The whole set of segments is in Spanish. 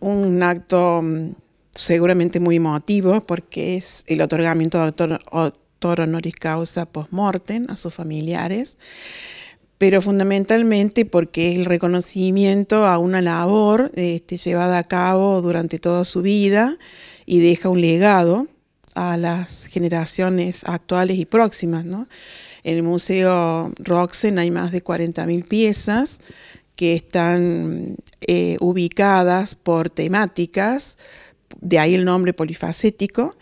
un acto mm, seguramente muy emotivo porque es el otorgamiento de doctor, honoris causa post-mortem a sus familiares, pero fundamentalmente porque es el reconocimiento a una labor este, llevada a cabo durante toda su vida y deja un legado a las generaciones actuales y próximas. ¿no? En el Museo Roxen hay más de 40.000 piezas que están eh, ubicadas por temáticas, de ahí el nombre polifacético,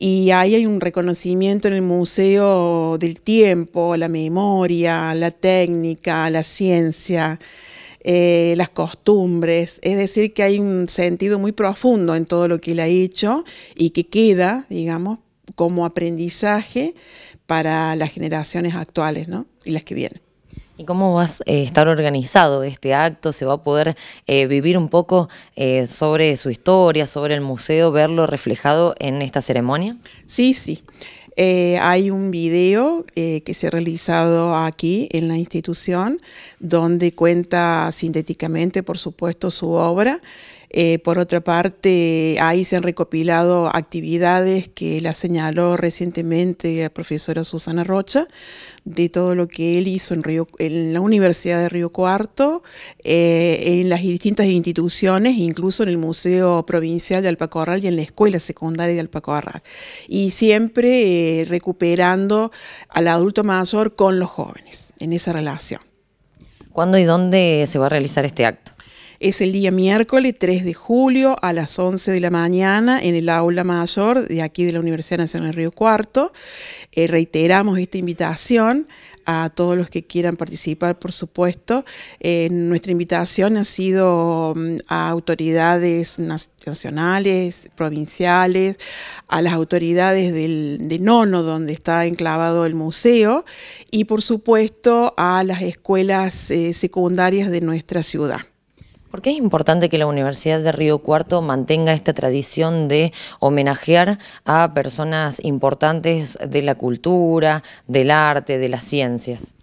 y ahí hay un reconocimiento en el Museo del Tiempo, la memoria, la técnica, la ciencia, eh, las costumbres, es decir, que hay un sentido muy profundo en todo lo que él ha hecho y que queda, digamos, como aprendizaje para las generaciones actuales ¿no? y las que vienen. ¿Y cómo va a eh, estar organizado este acto? ¿Se va a poder eh, vivir un poco eh, sobre su historia, sobre el museo, verlo reflejado en esta ceremonia? Sí, sí. hay un video que se ha realizado aquí en la institución, donde cuenta sintéticamente, por supuesto, su obra. Eh, por otra parte, ahí se han recopilado actividades que la señaló recientemente la profesora Susana Rocha, de todo lo que él hizo en, la Universidad de Río Cuarto, eh, en las distintas instituciones, incluso en el Museo Provincial de Alpacorral y en la Escuela Secundaria de Alpacorral. Y siempre eh, recuperando al adulto mayor con los jóvenes, en esa relación. ¿Cuándo y dónde se va a realizar este acto? Es el día miércoles 3 de julio a las 11 de la mañana en el aula mayor de aquí de la Universidad Nacional Río Cuarto. Eh, reiteramos esta invitación a todos los que quieran participar, por supuesto. Eh, nuestra invitación ha sido mm, a autoridades nacionales, provinciales, a las autoridades del, de Nono, donde está enclavado el museo, y por supuesto a las escuelas eh, secundarias de nuestra ciudad. ¿Por qué es importante que la Universidad de Río Cuarto mantenga esta tradición de homenajear a personas importantes de la cultura, del arte, de las ciencias?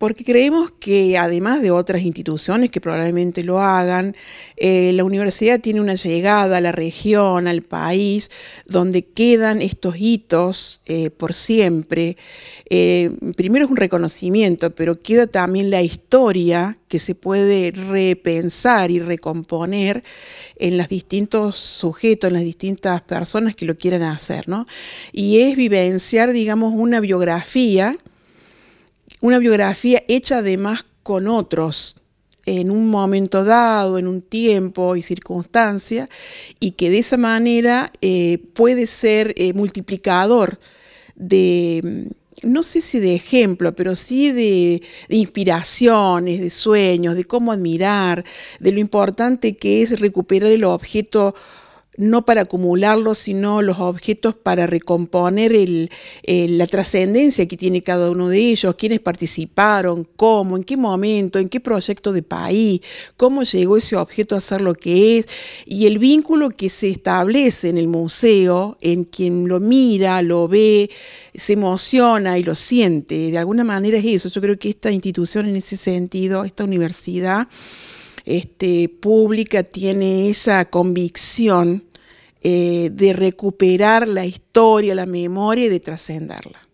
porque creemos que además de otras instituciones que probablemente lo hagan, eh, la universidad tiene una llegada a la región, al país, donde quedan estos hitos eh, por siempre. Eh, primero es un reconocimiento, pero queda también la historia que se puede repensar y recomponer en los distintos sujetos, en las distintas personas que lo quieran hacer, ¿no? Y es vivenciar, digamos, una biografía una biografía hecha además con otros en un momento dado, en un tiempo y circunstancia, y que de esa manera eh, puede ser eh, multiplicador de, mm, no sé si de ejemplo, pero sí de, de, inspiraciones, de sueños, de cómo admirar, de lo importante que es recuperar el objeto no para acumularlos, sino los objetos para recomponer la trascendencia que tiene cada uno de ellos, quiénes participaron, cómo, en qué momento, en qué proyecto de país, cómo llegó ese objeto a ser lo que es, y el vínculo que se establece en el museo, en quien lo mira, lo ve, se emociona y lo siente. De alguna manera es eso. Yo creo que esta institución en ese sentido, esta universidad, este, pública tiene esa convicción eh, de recuperar la historia, la memoria y de trascenderla.